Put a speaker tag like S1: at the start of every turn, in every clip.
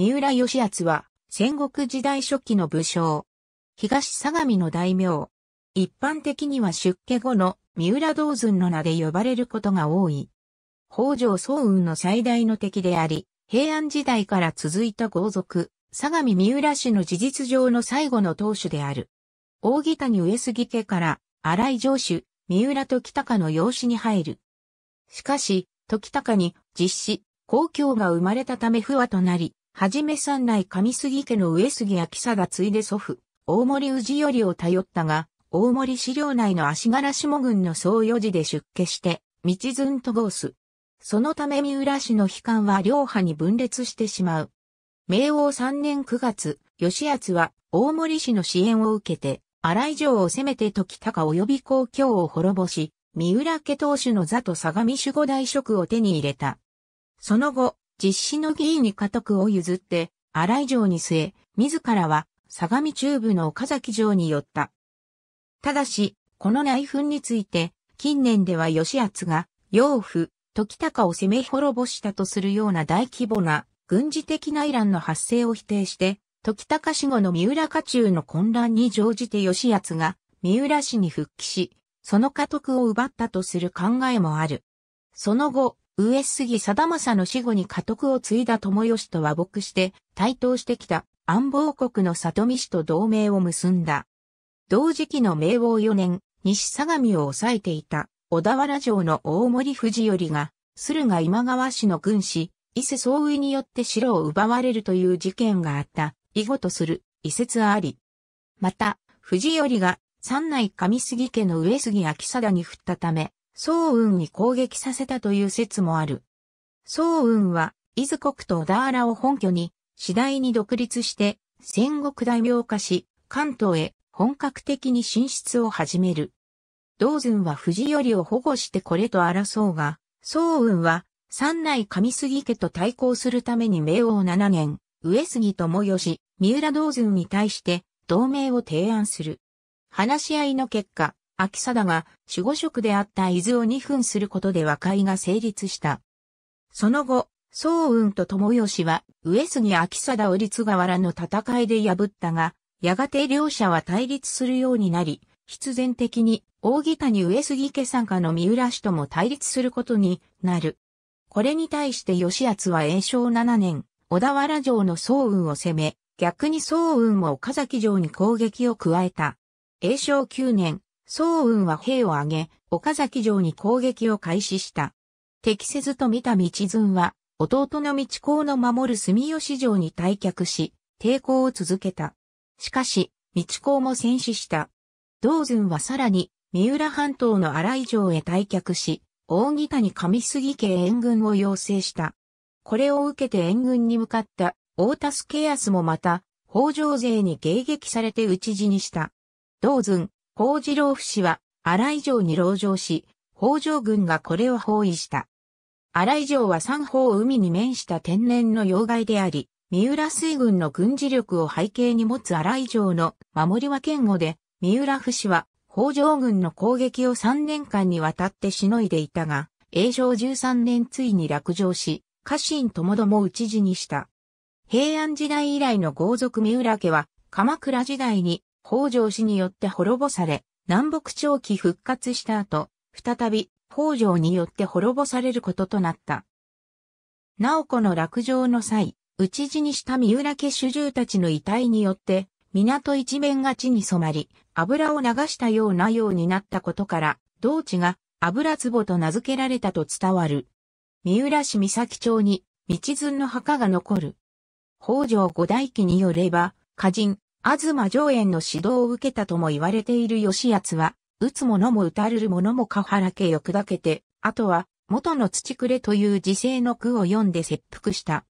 S1: 三浦義厚は、戦国時代初期の武将。東相模の大名。一般的には出家後の三浦道尊の名で呼ばれることが多い。北条早雲の最大の敵であり、平安時代から続いた豪族、相模三浦氏の事実上の最後の当主である。大木谷上杉家から荒井城主、三浦時高の養子に入る。しかし、時高に実施、公共が生まれたため不和となり、はじめ三内上杉家の上杉秋貞ついで祖父、大森氏よりを頼ったが、大森資料内の足柄下軍の総余事で出家して、道んとゴす。そのため三浦氏の悲観は両派に分裂してしまう。明王三年九月、吉厚は大森氏の支援を受けて、荒井城を攻めて時高及び公共を滅ぼし、三浦家当主の座と相模守護大職を手に入れた。その後、実施の議員に家督を譲って、荒井城に据え、自らは相模中部の岡崎城に寄った。ただし、この内紛について、近年では吉厚が、養父、時高を攻め滅ぼしたとするような大規模な軍事的内乱の発生を否定して、時高死後の三浦家中の混乱に乗じて吉厚が三浦氏に復帰し、その家督を奪ったとする考えもある。その後、上杉定政の死後に家督を継いだ友義と和睦して台頭してきた安房国の里見氏と同盟を結んだ。同時期の明王4年、西相模を抑えていた小田原城の大森藤頼が、駿河今川氏の軍師、伊勢総尉によって城を奪われるという事件があった、以後とする、遺説あり。また、藤頼が、三内上杉家の上杉秋貞に振ったため、宋雲に攻撃させたという説もある。宋雲は、伊豆国と小田原を本拠に、次第に独立して、戦国大名化し、関東へ本格的に進出を始める。道順は藤頼を保護してこれと争うが、宋雲は、三内上杉家と対抗するために明王七年、上杉友義、三浦道順に対して、同盟を提案する。話し合いの結果、秋貞が守護職であった伊豆を2分することで和解が成立した。その後、宗雲と友義は上杉秋貞を立河原の戦いで破ったが、やがて両者は対立するようになり、必然的に扇谷上杉家参加の三浦氏とも対立することになる。これに対して義厚は永正七年、小田原城の宗雲を攻め、逆に宗雲も岡崎城に攻撃を加えた。永正九年、総運は兵を挙げ、岡崎城に攻撃を開始した。適せずと見た道順は、弟の道公の守る住吉城に退却し、抵抗を続けた。しかし、道公も戦死した。道順はさらに、三浦半島の荒井城へ退却し、大木谷上杉家援軍を要請した。これを受けて援軍に向かった大田助康もまた、北条勢に迎撃されて討ち死にした。道順、宝次郎不氏は、荒井城に籠城し、北条軍がこれを包囲した。荒井城は三方海に面した天然の要害であり、三浦水軍の軍事力を背景に持つ荒井城の守りは堅固で、三浦不氏は北条軍の攻撃を3年間にわたってしのいでいたが、永正13年ついに落城し、家臣ともども討ち死にした。平安時代以来の豪族三浦家は、鎌倉時代に北条氏によって滅ぼされ、南北朝期復活した後、再び北条によって滅ぼされることとなった。なおこの落城の際、討ち死にした三浦家主従たちの遺体によって、港一面が地に染まり、油を流したようなようになったことから、同地が油壺と名付けられたと伝わる。三浦市三崎町に道津の墓が残る。北条五代記によれば、歌人、東上園の指導を受けたとも言われている吉奴は、打つ者も打たれる者もかはらけよ砕けて、あとは、元の土くれという時世の句を読んで切腹した。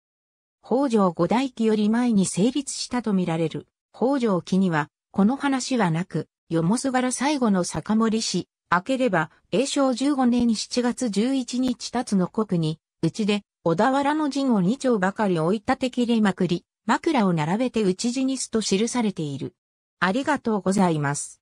S1: 北条五代記より前に成立したとみられる、北条記には、この話はなく、よもすがら最後の酒盛氏、明ければ、永正十五年七月十一日立つの国に、うちで、小田原の陣を二丁ばかり置いたてれまくり、枕を並べて打ち死にすと記されている。ありがとうございます。